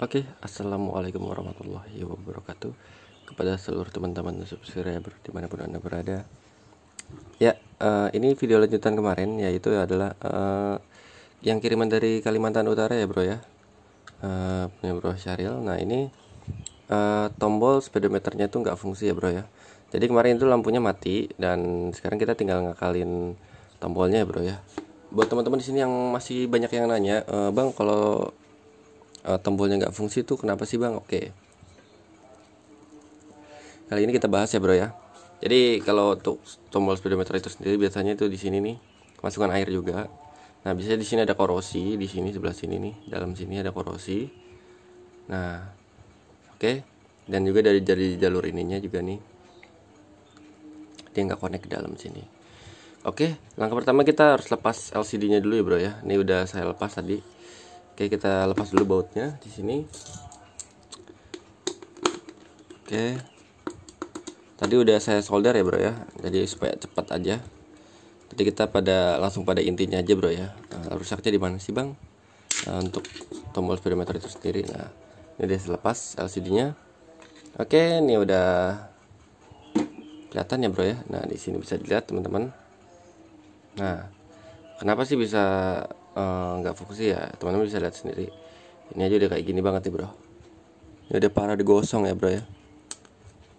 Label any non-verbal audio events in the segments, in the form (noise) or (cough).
Oke, okay, assalamualaikum warahmatullahi wabarakatuh kepada seluruh teman-teman subscriber dimanapun anda berada. Ya, uh, ini video lanjutan kemarin yaitu adalah uh, yang kiriman dari Kalimantan Utara ya bro ya, uh, eh, punya bro Syahril Nah ini uh, tombol speedometernya itu nggak fungsi ya bro ya. Jadi kemarin itu lampunya mati dan sekarang kita tinggal ngakalin tombolnya ya bro ya. Buat teman-teman di sini yang masih banyak yang nanya, uh, bang kalau uh, eh, tombolnya nggak fungsi tuh kenapa sih bang? Oke. Kali ini kita bahas ya bro ya. Jadi kalau untuk tombol speedometer itu sendiri biasanya itu di sini nih masukkan air juga. Nah biasanya di sini ada korosi di sini sebelah sini nih dalam sini ada korosi. Nah oke okay. dan juga dari jari jalur ininya juga nih dia nggak connect ke dalam sini. Oke langkah pertama kita harus lepas LCD-nya dulu ya bro ya. Ini udah saya lepas tadi Oke, kita lepas dulu bautnya di sini. Oke. Tadi udah saya solder ya, Bro ya. Jadi supaya cepat aja. Jadi kita pada langsung pada intinya aja, Bro ya. Nah, rusaknya di mana sih, Bang? Nah, untuk tombol speedometer itu sendiri. Nah, ini dia selepas LCD-nya. Oke, ini udah kelihatan ya, Bro ya. Nah, di sini bisa dilihat, teman-teman. Nah, kenapa sih bisa Eh, nggak uh, fokus ya teman-teman bisa lihat sendiri ini aja udah kayak gini banget nih bro ini udah parah digosong ya bro ya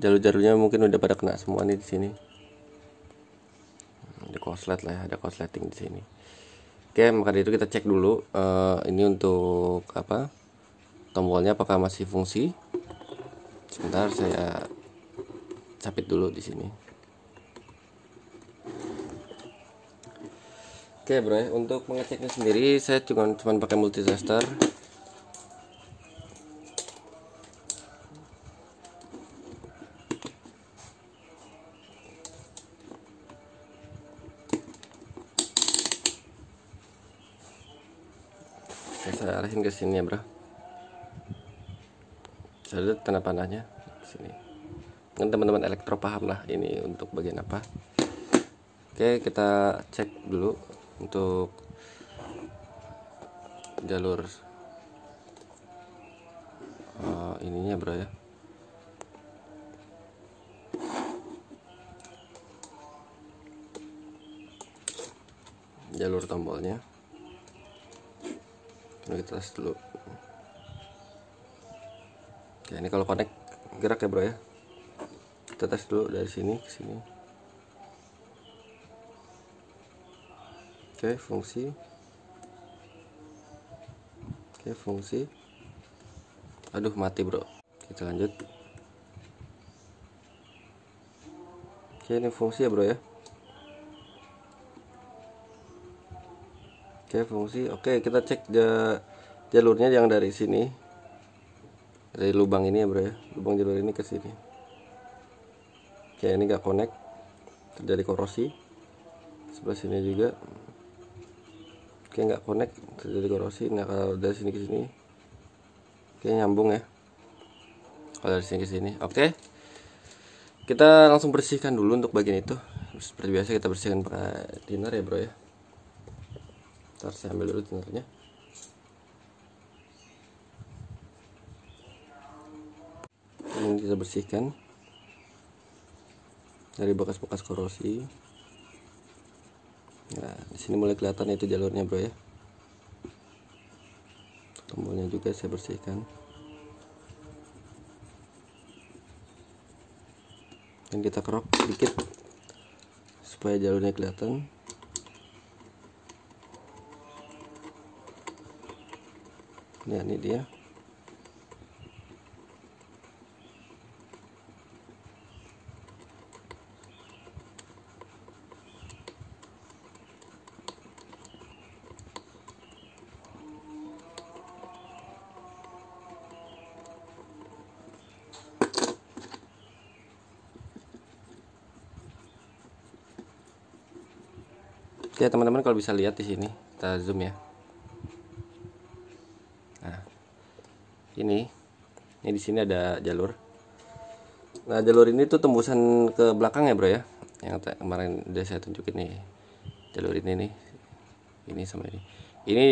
jalur-jalurnya mungkin udah pada kena semua nih di sini hmm, ada koslet lah ya ada kosleting di sini oke maka itu kita cek dulu uh, ini untuk apa tombolnya apakah masih fungsi sebentar saya capit dulu di sini Oke bro, ya. untuk mengeceknya sendiri saya cuma cuma pakai multitester. saya arahin ke sini ya bro saya lihat tanda panahnya sini kan teman-teman elektro paham lah ini untuk bagian apa oke kita cek dulu untuk jalur uh, ininya bro ya jalur tombolnya kita tes dulu Oke, ya, ini kalau connect gerak ya bro ya kita tes dulu dari sini ke sini oke fungsi oke fungsi aduh mati bro kita lanjut oke ini fungsi ya bro ya oke fungsi oke kita cek jalurnya yang dari sini dari lubang ini ya bro ya lubang jalur ini ke sini oke ini nggak connect terjadi korosi sebelah sini juga kayak nggak connect terjadi korosi nah kalau dari sini ke sini kayak nyambung ya kalau dari sini ke sini oke kita langsung bersihkan dulu untuk bagian itu seperti biasa kita bersihkan pakai thinner ya bro ya ntar saya ambil dulu thinnernya ini kita bersihkan dari bekas-bekas korosi nah di sini mulai kelihatan itu jalurnya bro ya tombolnya juga saya bersihkan dan kita kerok sedikit supaya jalurnya kelihatan ya ini dia Oke ya, teman-teman kalau bisa lihat di sini kita zoom ya. Nah ini ini di sini ada jalur. Nah jalur ini tuh tembusan ke belakang ya bro ya. Yang kemarin udah saya tunjukin nih jalur ini nih. Ini sama ini. Ini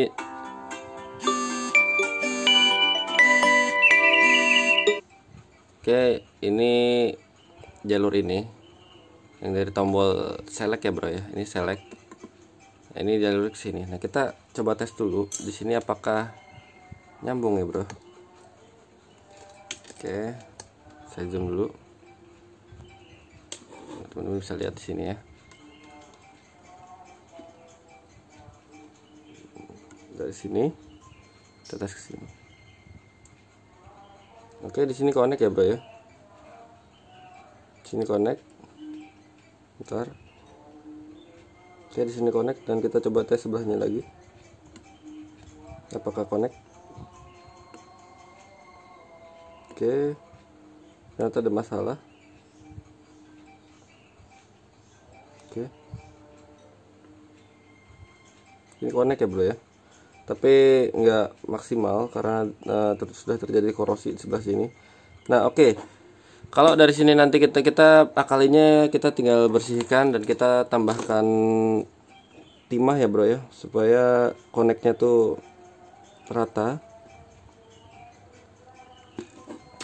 Oke, ini jalur ini yang dari tombol select ya bro ya. Ini select ini jalur ke sini nah kita coba tes dulu di sini apakah nyambung ya bro oke saya zoom dulu teman-teman bisa lihat di sini ya dari sini kita tes ke sini oke di sini connect ya bro ya sini connect ntar oke di sini connect dan kita coba tes sebelahnya lagi apakah connect oke ternyata ada masalah oke ini connect ya bro ya tapi nggak maksimal karena uh, ter sudah terjadi korosi di sebelah sini nah oke okay kalau dari sini nanti kita kita akalinya kita tinggal bersihkan dan kita tambahkan timah ya bro ya supaya koneknya tuh rata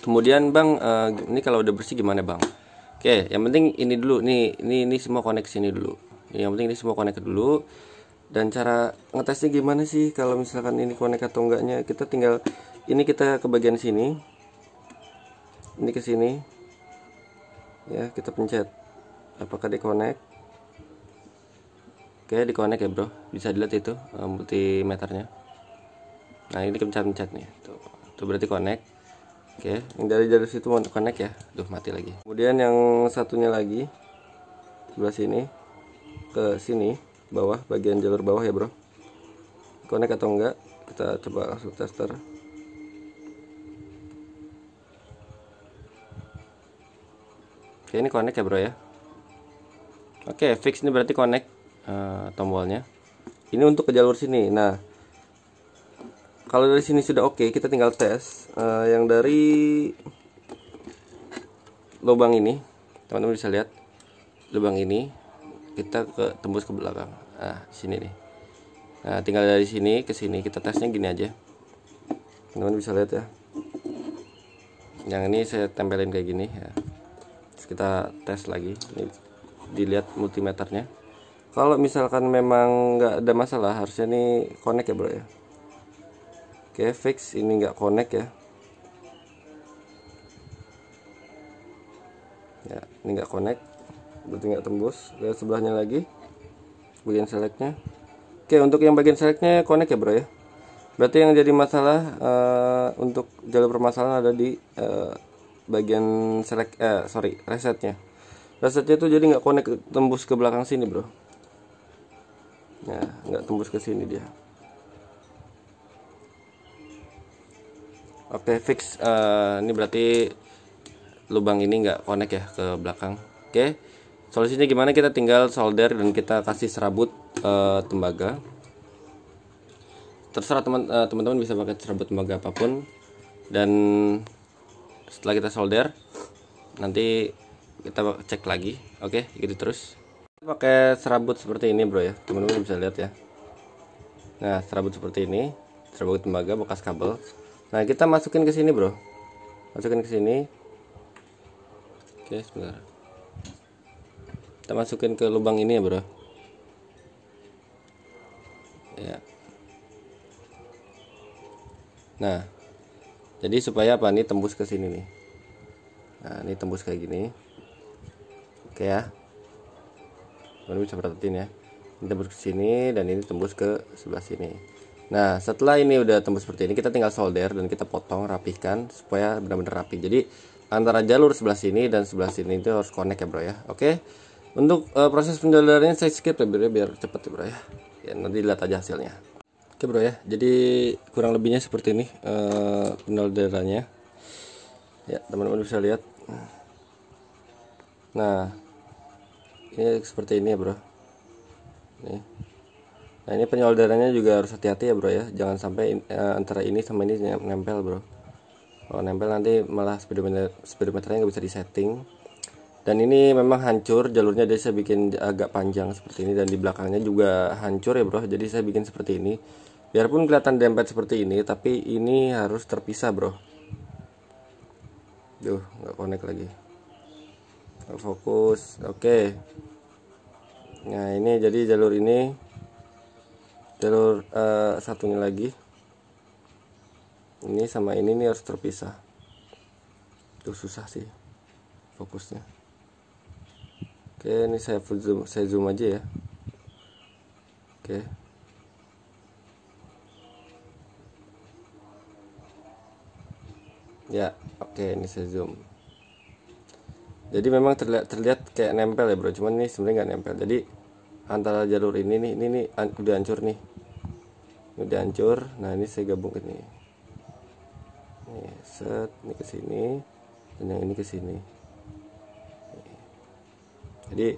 kemudian bang eh, ini kalau udah bersih gimana bang oke yang penting ini dulu nih ini ini semua konek sini dulu yang penting ini semua konek dulu dan cara ngetesnya gimana sih kalau misalkan ini konek atau enggaknya kita tinggal ini kita ke bagian sini ini ke sini ya kita pencet apakah di connect oke di connect ya bro bisa dilihat itu eh, multimeternya nah ini pencet-pencet nih tuh, tuh berarti connect oke yang dari dari situ mau connect ya tuh mati lagi kemudian yang satunya lagi sebelah sini ke sini bawah bagian jalur bawah ya bro connect atau enggak kita coba langsung tester Oke ini connect ya bro ya Oke fix ini berarti connect uh, tombolnya Ini untuk ke jalur sini Nah kalau dari sini sudah oke kita tinggal tes uh, Yang dari lubang ini teman-teman bisa lihat lubang ini kita ke tembus ke belakang nah sini nih nah tinggal dari sini ke sini kita tesnya gini aja teman-teman bisa lihat ya yang ini saya tempelin kayak gini ya kita tes lagi ini dilihat multimeternya kalau misalkan memang nggak ada masalah harusnya ini connect ya bro ya oke fix ini nggak connect ya ya ini nggak connect berarti nggak tembus lihat sebelahnya lagi bagian selectnya oke untuk yang bagian selectnya connect ya bro ya berarti yang jadi masalah uh, untuk jalur permasalahan ada di uh, bagian select eh sorry resetnya resetnya tuh jadi nggak connect tembus ke belakang sini bro ya nggak tembus ke sini dia oke fix uh, ini berarti lubang ini nggak connect ya ke belakang oke solusinya gimana kita tinggal solder dan kita kasih serabut uh, tembaga terserah teman eh, teman-teman bisa pakai serabut tembaga apapun dan setelah kita solder nanti kita cek lagi oke okay, terus pakai serabut seperti ini bro ya teman-teman bisa lihat ya nah serabut seperti ini serabut tembaga bekas kabel nah kita masukin ke sini bro masukin ke sini oke sebentar kita masukin ke lubang ini ya bro ya nah jadi supaya apa nih tembus ke sini nih nah ini tembus kayak gini oke ya baru bisa perhatiin ya ini tembus ke sini dan ini tembus ke sebelah sini nah setelah ini udah tembus seperti ini kita tinggal solder dan kita potong rapikan supaya benar-benar rapi jadi antara jalur sebelah sini dan sebelah sini itu harus connect ya bro ya oke untuk uh, proses penjualannya saya skip ya, ya biar, biar cepat ya bro ya, ya nanti lihat aja hasilnya Oke bro ya, jadi kurang lebihnya seperti ini uh, daerahnya. Ya teman-teman bisa lihat. Nah ini seperti ini ya bro. ini Nah ini penyolderannya juga harus hati-hati ya bro ya, jangan sampai uh, antara ini sama ini nempel bro. Kalau nempel nanti malah speedometer speedometernya nggak bisa disetting. Dan ini memang hancur jalurnya, jadi saya bikin agak panjang seperti ini dan di belakangnya juga hancur ya bro, jadi saya bikin seperti ini biarpun kelihatan dempet seperti ini tapi ini harus terpisah bro duh nggak connect lagi fokus oke okay. nah ini jadi jalur ini jalur uh, satunya lagi ini sama ini nih harus terpisah tuh susah sih fokusnya oke ini saya zoom saya zoom aja ya oke ya oke okay, ini saya zoom jadi memang terlihat terlihat kayak nempel ya bro cuman ini sebenarnya nggak nempel jadi antara jalur ini nih ini nih an udah hancur nih ini udah hancur nah ini saya gabung ini nih set ini ke sini dan yang ini ke sini jadi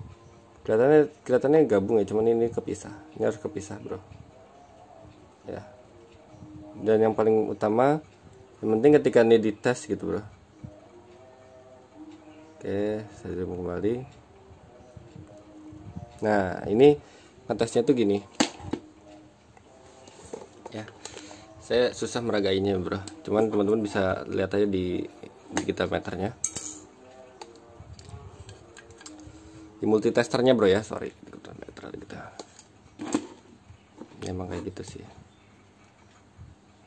kelihatannya kelihatannya gabung ya cuman ini kepisah ini harus kepisah bro ya dan yang paling utama yang penting ketika ini di dites gitu bro oke saya zoom kembali nah ini ngetesnya tuh gini ya saya susah meragainya bro cuman teman-teman bisa lihat aja di digital meternya di multitesternya bro ya sorry digital meter digital memang kayak gitu sih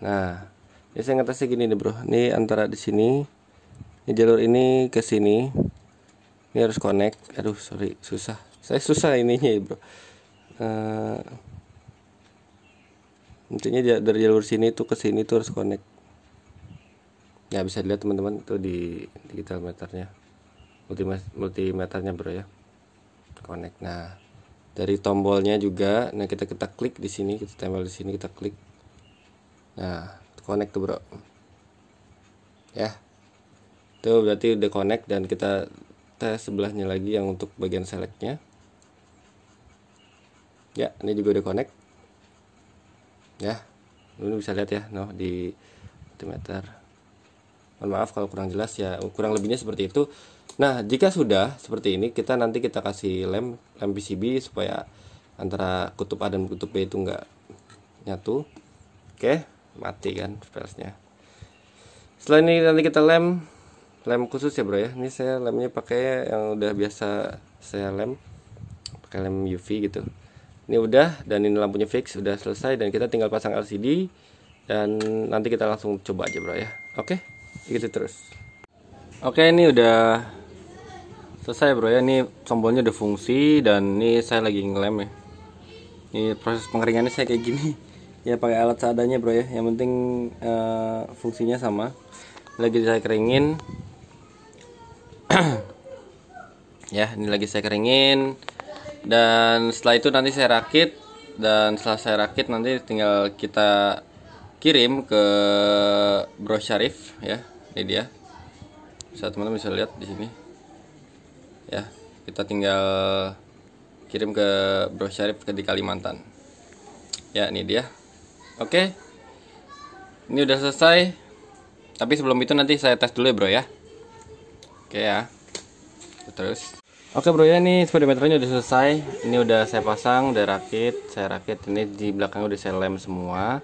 nah ya saya ngetasnya gini nih bro ini antara di sini ini jalur ini ke sini ini harus connect aduh sorry susah saya susah ininya ya bro uh, intinya dari jalur sini tuh ke sini tuh harus connect ya bisa dilihat teman-teman itu di digital meternya multimeternya bro ya connect nah dari tombolnya juga nah kita kita klik di sini kita tempel di sini kita klik nah connect tuh bro ya itu berarti udah connect dan kita tes sebelahnya lagi yang untuk bagian selectnya ya ini juga udah connect ya lu bisa lihat ya no di multimeter mohon maaf kalau kurang jelas ya kurang lebihnya seperti itu nah jika sudah seperti ini kita nanti kita kasih lem lem PCB supaya antara kutub A dan kutub B itu enggak nyatu oke okay mati kan flashnya setelah ini nanti kita lem lem khusus ya bro ya ini saya lemnya pakai yang udah biasa saya lem pakai lem UV gitu ini udah dan ini lampunya fix udah selesai dan kita tinggal pasang LCD dan nanti kita langsung coba aja bro ya oke gitu terus oke ini udah selesai bro ya ini tombolnya udah fungsi dan ini saya lagi ngelem ya ini proses pengeringannya saya kayak gini ya pakai alat seadanya bro ya yang penting uh, fungsinya sama lagi saya keringin (clears throat) ya ini lagi saya keringin dan setelah itu nanti saya rakit dan setelah saya rakit nanti tinggal kita kirim ke Bro Syarif ya ini dia bisa teman-teman bisa lihat di sini ya kita tinggal kirim ke Bro Syarif ke di Kalimantan ya ini dia oke okay. ini udah selesai tapi sebelum itu nanti saya tes dulu ya bro ya oke okay, ya terus Oke bro ya ini speedometernya udah selesai Ini udah saya pasang, udah rakit Saya rakit, ini di belakang udah saya lem semua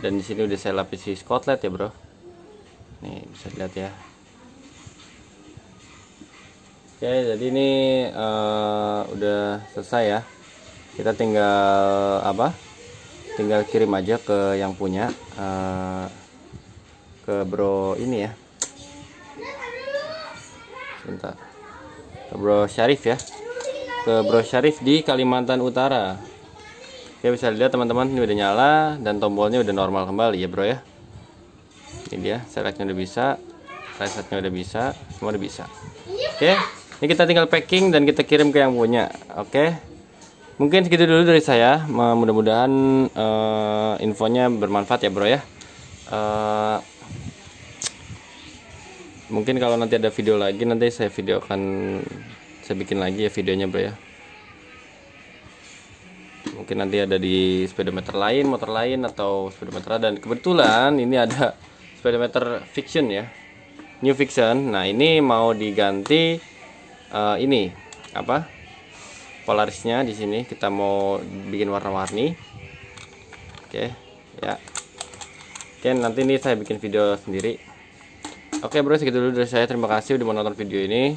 Dan di sini udah saya lapisi skotlet ya bro Nih bisa dilihat ya Oke jadi ini uh, udah selesai ya Kita tinggal apa tinggal kirim aja ke yang punya uh, ke bro ini ya sebentar ke bro Syarif ya ke bro Syarif di Kalimantan Utara ya bisa lihat teman-teman ini udah nyala dan tombolnya udah normal kembali ya bro ya ini dia selectnya udah bisa resetnya udah bisa semua udah bisa oke okay. ini kita tinggal packing dan kita kirim ke yang punya oke okay mungkin segitu dulu dari saya mudah-mudahan uh, infonya bermanfaat ya bro ya uh, mungkin kalau nanti ada video lagi nanti saya video akan saya bikin lagi ya videonya bro ya mungkin nanti ada di speedometer lain motor lain atau speedometer dan kebetulan ini ada speedometer fiction ya new fiction nah ini mau diganti uh, ini apa polarisnya di sini kita mau bikin warna-warni oke ya oke nanti ini saya bikin video sendiri oke bro segitu dulu dari saya terima kasih udah menonton video ini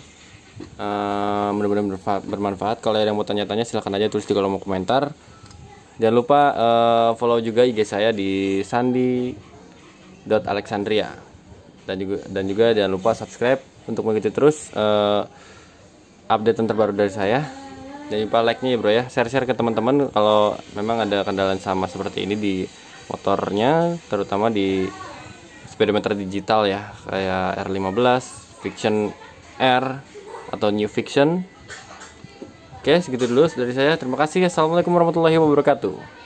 uh, mudah-mudahan bermanfaat, kalau ada yang mau tanya-tanya silahkan aja tulis di kolom komentar jangan lupa uh, follow juga IG saya di sandi.alexandria dan juga dan juga jangan lupa subscribe untuk mengikuti terus uh, update terbaru dari saya jangan lupa like nya ya bro ya share-share ke teman-teman kalau memang ada kendala sama seperti ini di motornya terutama di speedometer digital ya kayak R15 Fiction R atau New Fiction Oke segitu dulu dari saya terima kasih Assalamualaikum warahmatullahi wabarakatuh